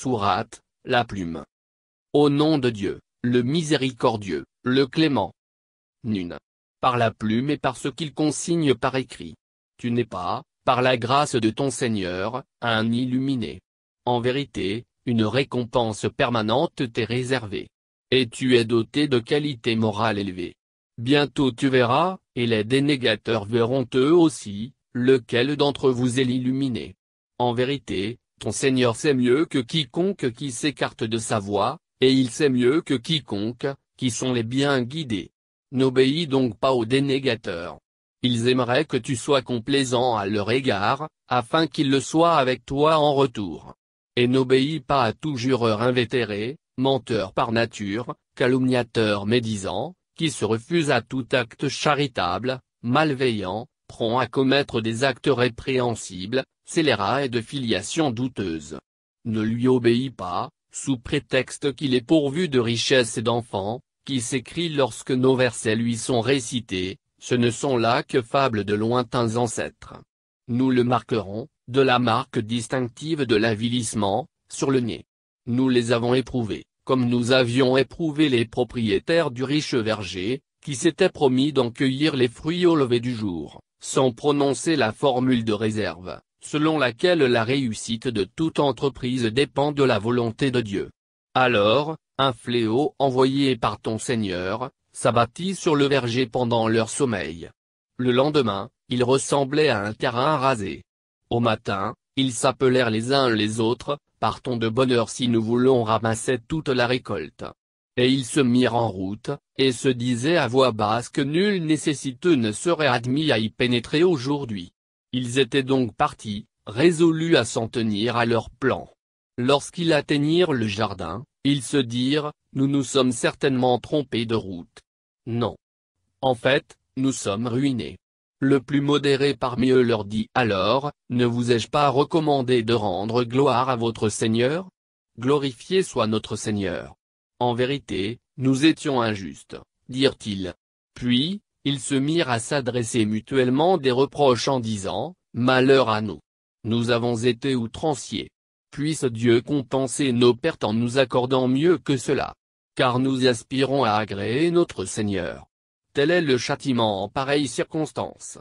Sourate, la plume. Au nom de Dieu, le miséricordieux, le clément. Nune. Par la plume et par ce qu'il consigne par écrit. Tu n'es pas, par la grâce de ton Seigneur, un illuminé. En vérité, une récompense permanente t'est réservée. Et tu es doté de qualités morales élevées. Bientôt tu verras, et les dénégateurs verront eux aussi, lequel d'entre vous est l'illuminé. En vérité, ton Seigneur sait mieux que quiconque qui s'écarte de sa voie, et il sait mieux que quiconque, qui sont les bien guidés. N'obéis donc pas aux dénégateurs. Ils aimeraient que tu sois complaisant à leur égard, afin qu'ils le soient avec toi en retour. Et n'obéis pas à tout jureur invétéré, menteur par nature, calomniateur médisant, qui se refuse à tout acte charitable, malveillant, à commettre des actes répréhensibles, scélérats et de filiation douteuse. Ne lui obéit pas, sous prétexte qu'il est pourvu de richesses et d'enfants, qui s'écrit lorsque nos versets lui sont récités, ce ne sont là que fables de lointains ancêtres. Nous le marquerons, de la marque distinctive de l'avilissement, sur le nez. Nous les avons éprouvés, comme nous avions éprouvé les propriétaires du riche verger, qui s'était promis d'en cueillir les fruits au lever du jour sans prononcer la formule de réserve, selon laquelle la réussite de toute entreprise dépend de la volonté de Dieu. Alors, un fléau envoyé par ton Seigneur, s'abattit sur le verger pendant leur sommeil. Le lendemain, il ressemblait à un terrain rasé. Au matin, ils s'appelèrent les uns les autres, partons de bonheur si nous voulons ramasser toute la récolte et ils se mirent en route, et se disaient à voix basse que nul nécessiteux ne serait admis à y pénétrer aujourd'hui. Ils étaient donc partis, résolus à s'en tenir à leur plan. Lorsqu'ils atteignirent le jardin, ils se dirent, nous nous sommes certainement trompés de route. Non. En fait, nous sommes ruinés. Le plus modéré parmi eux leur dit alors, ne vous ai-je pas recommandé de rendre gloire à votre Seigneur Glorifié soit notre Seigneur. En vérité, nous étions injustes, dirent-ils. Puis, ils se mirent à s'adresser mutuellement des reproches en disant, Malheur à nous. Nous avons été outranciers. Puisse Dieu compenser nos pertes en nous accordant mieux que cela. Car nous aspirons à agréer notre Seigneur. Tel est le châtiment en pareille circonstance.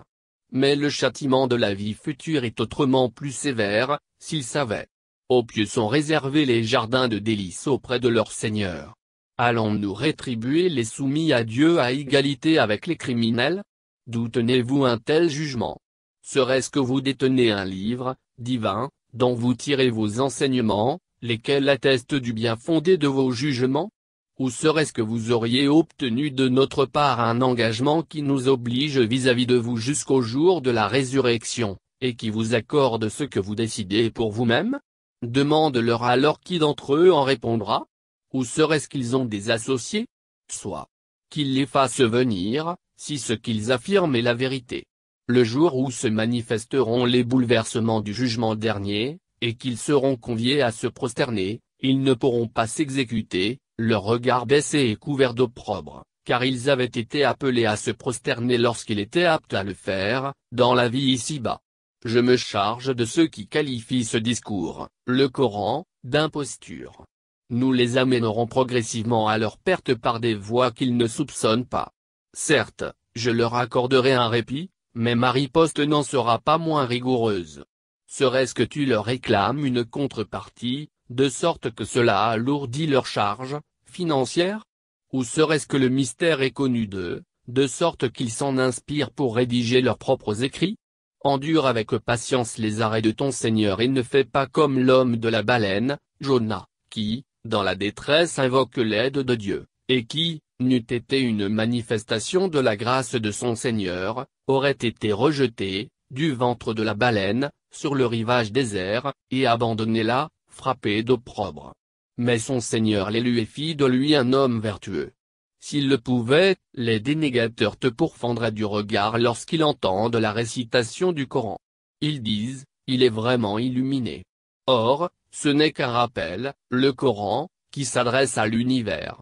Mais le châtiment de la vie future est autrement plus sévère, s'il savait. Aux pieux sont réservés les jardins de délices auprès de leur Seigneur. Allons-nous rétribuer les soumis à Dieu à égalité avec les criminels D'où tenez-vous un tel jugement Serait-ce que vous détenez un livre, divin, dont vous tirez vos enseignements, lesquels attestent du bien fondé de vos jugements Ou serait-ce que vous auriez obtenu de notre part un engagement qui nous oblige vis à -vis de vous jusqu'au jour de la résurrection, et qui vous accorde ce que vous décidez pour vous-même Demande-leur alors qui d'entre eux en répondra Ou serait-ce qu'ils ont des associés Soit. Qu'ils les fassent venir, si ce qu'ils affirment est la vérité. Le jour où se manifesteront les bouleversements du jugement dernier, et qu'ils seront conviés à se prosterner, ils ne pourront pas s'exécuter, leur regard baissé et couvert d'opprobre, car ils avaient été appelés à se prosterner lorsqu'il était apte à le faire, dans la vie ici-bas je me charge de ceux qui qualifient ce discours, le Coran, d'imposture. Nous les amènerons progressivement à leur perte par des voies qu'ils ne soupçonnent pas. Certes, je leur accorderai un répit, mais ma riposte n'en sera pas moins rigoureuse. Serait-ce que tu leur réclames une contrepartie, de sorte que cela alourdit leur charge, financière Ou serait-ce que le mystère est connu d'eux, de sorte qu'ils s'en inspirent pour rédiger leurs propres écrits endure avec patience les arrêts de ton Seigneur et ne fais pas comme l'homme de la baleine, Jonah, qui, dans la détresse invoque l'aide de Dieu, et qui, n'eût été une manifestation de la grâce de son Seigneur, aurait été rejeté, du ventre de la baleine, sur le rivage désert, et abandonné là, frappé d'opprobre. Mais son Seigneur l'élu et fit de lui un homme vertueux, S'ils le pouvaient, les dénégateurs te pourfendraient du regard lorsqu'ils entendent la récitation du Coran. Ils disent, il est vraiment illuminé. Or, ce n'est qu'un rappel, le Coran, qui s'adresse à l'univers,